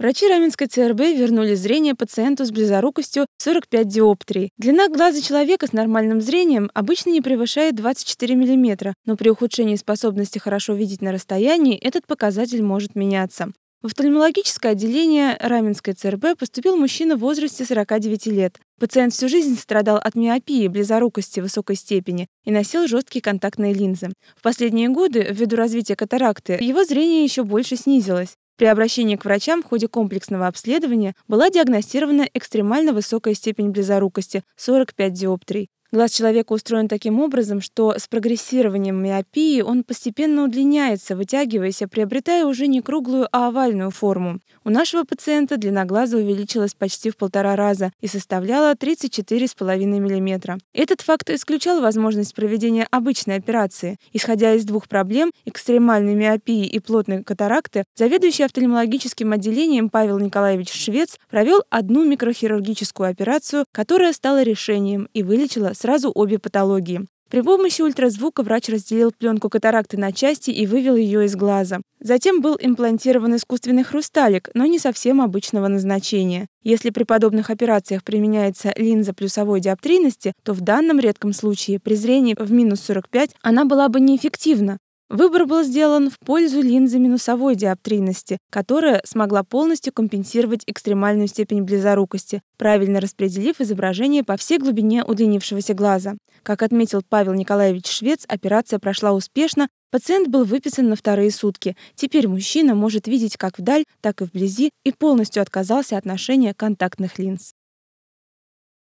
Врачи Раменской ЦРБ вернули зрение пациенту с близорукостью 45 диоптрий. Длина глаза человека с нормальным зрением обычно не превышает 24 мм, но при ухудшении способности хорошо видеть на расстоянии этот показатель может меняться. В офтальмологическое отделение Раменской ЦРБ поступил мужчина в возрасте 49 лет. Пациент всю жизнь страдал от миопии, близорукости высокой степени и носил жесткие контактные линзы. В последние годы, ввиду развития катаракты, его зрение еще больше снизилось. При обращении к врачам в ходе комплексного обследования была диагностирована экстремально высокая степень близорукости – 45 диоптрий, Глаз человека устроен таким образом, что с прогрессированием миопии он постепенно удлиняется, вытягиваясь, приобретая уже не круглую, а овальную форму. У нашего пациента длина глаза увеличилась почти в полтора раза и составляла 34,5 мм. Этот факт исключал возможность проведения обычной операции. Исходя из двух проблем – экстремальной миопии и плотной катаракты, заведующий офтальмологическим отделением Павел Николаевич Швец провел одну микрохирургическую операцию, которая стала решением и вылечила сразу обе патологии. При помощи ультразвука врач разделил пленку катаракты на части и вывел ее из глаза. Затем был имплантирован искусственный хрусталик, но не совсем обычного назначения. Если при подобных операциях применяется линза плюсовой диоптрийности, то в данном редком случае при зрении в минус 45 она была бы неэффективна, Выбор был сделан в пользу линзы минусовой диоптрийности, которая смогла полностью компенсировать экстремальную степень близорукости, правильно распределив изображение по всей глубине удлинившегося глаза. Как отметил Павел Николаевич Швец, операция прошла успешно, пациент был выписан на вторые сутки. Теперь мужчина может видеть как вдаль, так и вблизи и полностью отказался от ношения контактных линз.